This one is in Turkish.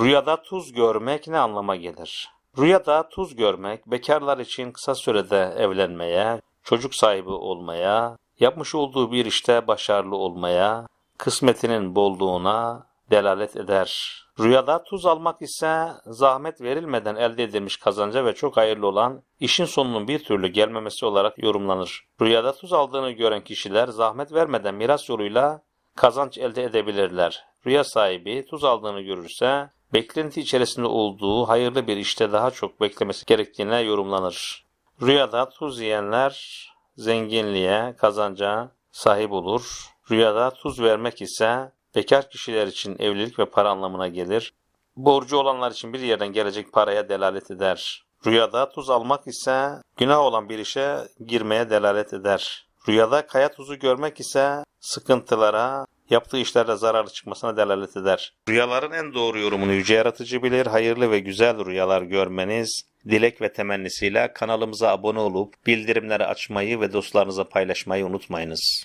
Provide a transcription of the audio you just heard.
Rüyada tuz görmek ne anlama gelir? Rüyada tuz görmek bekarlar için kısa sürede evlenmeye, çocuk sahibi olmaya, yapmış olduğu bir işte başarılı olmaya, kısmetinin bolluğuna delalet eder. Rüyada tuz almak ise zahmet verilmeden elde edilmiş kazanca ve çok hayırlı olan işin sonunun bir türlü gelmemesi olarak yorumlanır. Rüyada tuz aldığını gören kişiler zahmet vermeden miras yoluyla kazanç elde edebilirler. Rüya sahibi tuz aldığını görürse beklenti içerisinde olduğu hayırlı bir işte daha çok beklemesi gerektiğine yorumlanır. Rüyada tuz yiyenler zenginliğe, kazanca sahip olur. Rüyada tuz vermek ise bekar kişiler için evlilik ve para anlamına gelir. Borcu olanlar için bir yerden gelecek paraya delalet eder. Rüyada tuz almak ise günah olan bir işe girmeye delalet eder. Rüyada kaya tuzu görmek ise sıkıntılara, yaptığı işlerde zararlı çıkmasına delalet eder. Rüyaların en doğru yorumunu yüce yaratıcı bilir. Hayırlı ve güzel rüyalar görmeniz dilek ve temennisiyle kanalımıza abone olup bildirimleri açmayı ve dostlarınıza paylaşmayı unutmayınız.